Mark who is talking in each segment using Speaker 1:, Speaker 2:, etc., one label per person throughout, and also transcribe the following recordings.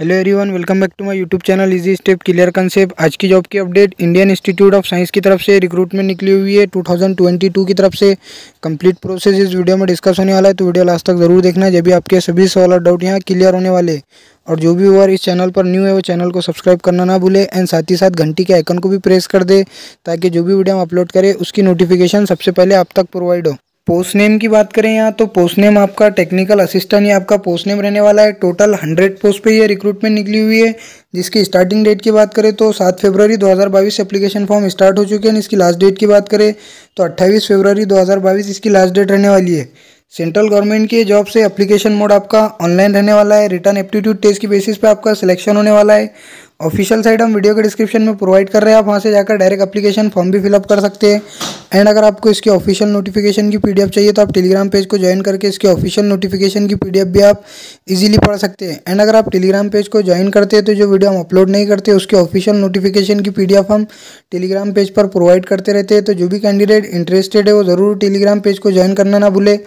Speaker 1: hello everyone welcome back to my YouTube channel easy step clear concept आज की job की update Indian Institute of Science की तरफ से रिक्रूटमेंट निकली हुई है 2022 की तरफ से कंप्लीट प्रोसेस इस वीडियो में डिस्कस होने वाला है तो वीडियो लास्ट तक जरूर देखना जब भी आपके सभी सवाल और डाउट यहाँ क्लियर होने वाले और जो भी और इस चैनल पर न्यू है वो चैनल को सब्सक्राइब करना ना भूले एंड साथ ही साथ घंटी के आइकन को भी प्रेस कर दे ताकि जो भी वीडियो हम अपलोड करें उसकी नोटिफिकेशन सबसे पहले आप तक प्रोवाइड हो पोस्ट नेम की बात करें यहाँ तो पोस्ट नेम आपका टेक्निकल असिस्टेंट या आपका पोस्ट नेम रहने वाला है टोटल हंड्रेड पोस्ट पे ये रिक्रूटमेंट निकली हुई है जिसकी स्टार्टिंग डेट की बात करें तो सात फरवरी 2022 से एप्लीकेशन फॉर्म स्टार्ट हो चुके हैं इसकी लास्ट डेट की बात करें तो अट्ठाईस फरवरी 2022 इसकी लास्ट डेट रहने वाली है सेंट्रल गवर्नमेंट की जॉब से अप्लीकेशन मोड आपका ऑनलाइन रहने वाला है रिटर्न एप्टीट्यूड टेस्ट की बेसिस पर आपका सिलेक्शन होने वाला है ऑफिशियल साइट हम वीडियो के डिस्क्रिप्शन में प्रोवाइड कर रहे हैं आप वहाँ से जाकर डायरेक्ट अपलीकेशन फॉर्म भी फिलअप कर सकते हैं एंड अगर आपको इसकी ऑफिशियल नोटिफिकेशन की पीडीएफ चाहिए तो आप टेलीग्राम पेज को ज्वाइन करके इसकी ऑफिशियल नोटिफिकेशन की पीडीएफ भी आप इजीली पढ़ सकते हैं एंड अगर आप टेलीग्राम पेज को ज्वाइन करते हैं तो जो वीडियो हम अपलोड नहीं करते उसके ऑफिशियल नोटिफिकेशन की पी हम टेलीग्राम पेज पर प्रोवाइड करते रहते हैं तो जो भी कैंडिडेट इंटरेस्टेड है वो ज़रूर टेलीग्राम पेज को ज्वाइन करना ना भूले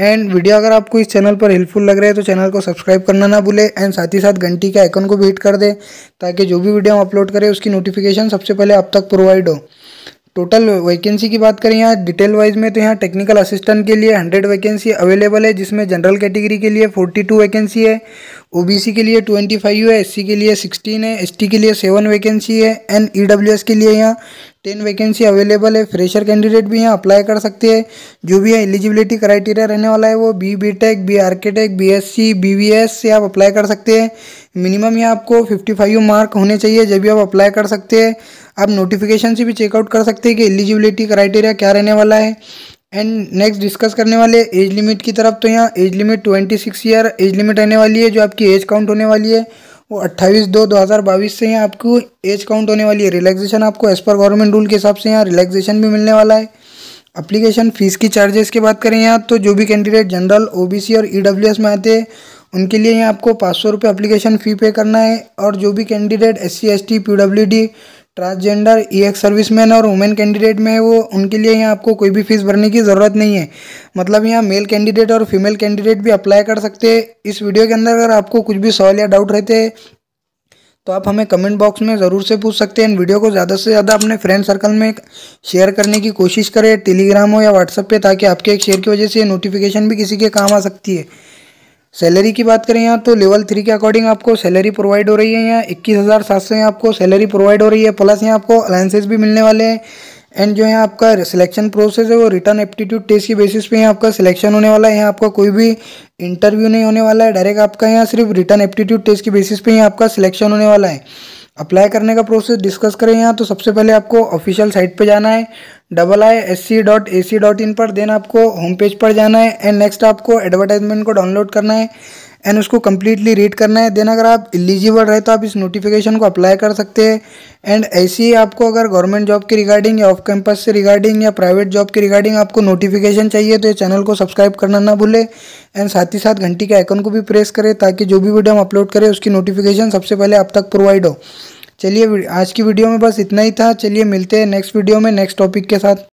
Speaker 1: एंड वीडियो अगर आपको इस चैनल पर हेल्पफुल लग रहा है तो चैनल को सब्सक्राइब करना ना भूले एंड साथ ही साथ घंटी के आइकन को भी हिट कर दें ताकि जो भी वीडियो हम अपलोड करें उसकी नोटिफिकेशन सबसे पहले आप तक प्रोवाइड हो टोटल वैकेंसी की बात करें यहाँ डिटेल वाइज में तो यहाँ टेक्निकल असिस्टेंट के लिए 100 वैकेंसी अवेलेबल है जिसमें जनरल कैटेगरी के लिए 42 वैकेंसी है ओबीसी के लिए ट्वेंटी फाइव है एससी के लिए सिक्सटीन है एसटी के लिए सेवन वैकेंसी है एन ईडब्ल्यूएस e के लिए यहाँ टेन वैकेंसी अवेलेबल है फ्रेशर कैंडिडेट भी यहाँ अप्लाई कर सकते हैं जो भी यहाँ एलिजिबिलिटी क्राइटेरिया रहने वाला है वो B B tech B tech B S C B V S से आप अप्लाई कर सकते हैं मिनिमम यहाँ आपको फिफ्टी फाइव मार्क होने चाहिए जब भी आप अप्लाई कर सकते हैं आप नोटिफिकेशन से भी चेकआउट कर सकते हैं कि एलिजिबिलिटी क्राइटेरिया क्या रहने वाला है एंड नेक्स्ट डिस्कस करने वाले एज लिमिट की तरफ तो यहाँ age limit twenty six year age limit रहने वाली है जो आपकी एज काउंट होने वाली है वो अट्ठाईस दो दो हज़ार बाईस से यहाँ आपको एज काउंट होने वाली है रिलैक्सेशन आपको एज पर गवर्नमेंट रूल के हिसाब से यहाँ रिलैक्सेशन भी मिलने वाला है अप्लीकेशन फ़ीस की चार्जेस की बात करें यहाँ तो जो भी कैंडिडेट जनरल ओ और ई e में आते हैं उनके लिए यहाँ आपको पाँच सौ रुपये अप्लीकेशन फ़ी पे करना है और जो भी candidate S C S T P W D transgender E e ex serviceman और वुमेन कैंडिडेट में वो उनके लिए यहाँ आपको कोई भी फीस भरने की ज़रूरत नहीं है मतलब यहाँ मेल कैंडिडेट और फीमेल कैंडिडेट भी अप्लाई कर सकते हैं इस वीडियो के अंदर अगर आपको कुछ भी सवाल या डाउट रहते हैं तो आप हमें कमेंट बॉक्स में ज़रूर से पूछ सकते हैं वीडियो को ज़्यादा से ज़्यादा अपने फ्रेंड सर्कल में शेयर करने की कोशिश करें टेलीग्राम हो या व्हाट्सएप पर ताकि आपके एक शेयर की वजह से नोटिफिकेशन भी किसी के काम आ सकती है सैलरी की बात करें यहाँ तो लेवल थ्री के अकॉर्डिंग आपको सैलरी प्रोवाइड हो रही है यहाँ इक्कीस हज़ार सात सौ यहाँ आपको सैलरी प्रोवाइड हो रही है प्लस यहाँ आपको अलायसेज भी मिलने वाले हैं एंड जो यहाँ आपका सिलेक्शन प्रोसेस है वो रिटर्न एप्टीट्यूड टेस्ट के बेसिस पे यहाँ आपका सिलेक्शन होने वाला है यहाँ आपका कोई भी इंटरव्यू नहीं होने वाला है डायरेक्ट आपका यहाँ सिर्फ रिटर्न एप्टीट्यूड टेस्ट के बेसिस पे यहाँ आपका सिलेक्शन होने वाला है अप्लाई करने का प्रोसेस डिस्कस करें यहाँ तो सबसे पहले आपको ऑफिशियल साइट पे जाना है double I S C dot A C dot in पर देन आपको होम पेज पर जाना है एंड नेक्स्ट आपको एडवर्टाइजमेंट को डाउनलोड करना है एंड उसको कम्प्लीटली रीड करना है देन अगर आप एलिजिबल रहे तो आप इस नोटिफिकेशन को अप्लाई कर सकते हैं एंड ऐसे ही आपको अगर गवर्नमेंट जॉब के रिगार्डिंग या ऑफ कैंपस से रिगार्डिंग या प्राइवेट जॉब के रिगार्डिंग आपको नोटिफिकेशन चाहिए तो ये चैनल को सब्सक्राइब करना ना भूले एंड साथ ही साथ घंटी के आइकन को भी प्रेस करें ताकि जो भी वीडियो हम अपलोड करें उसकी नोटिफिकेशन सबसे पहले आप तक प्रोवाइड हो चलिए आज की वीडियो में बस इतना ही था चलिए मिलते हैं नेक्स्ट वीडियो में नेक्स्ट टॉपिक के साथ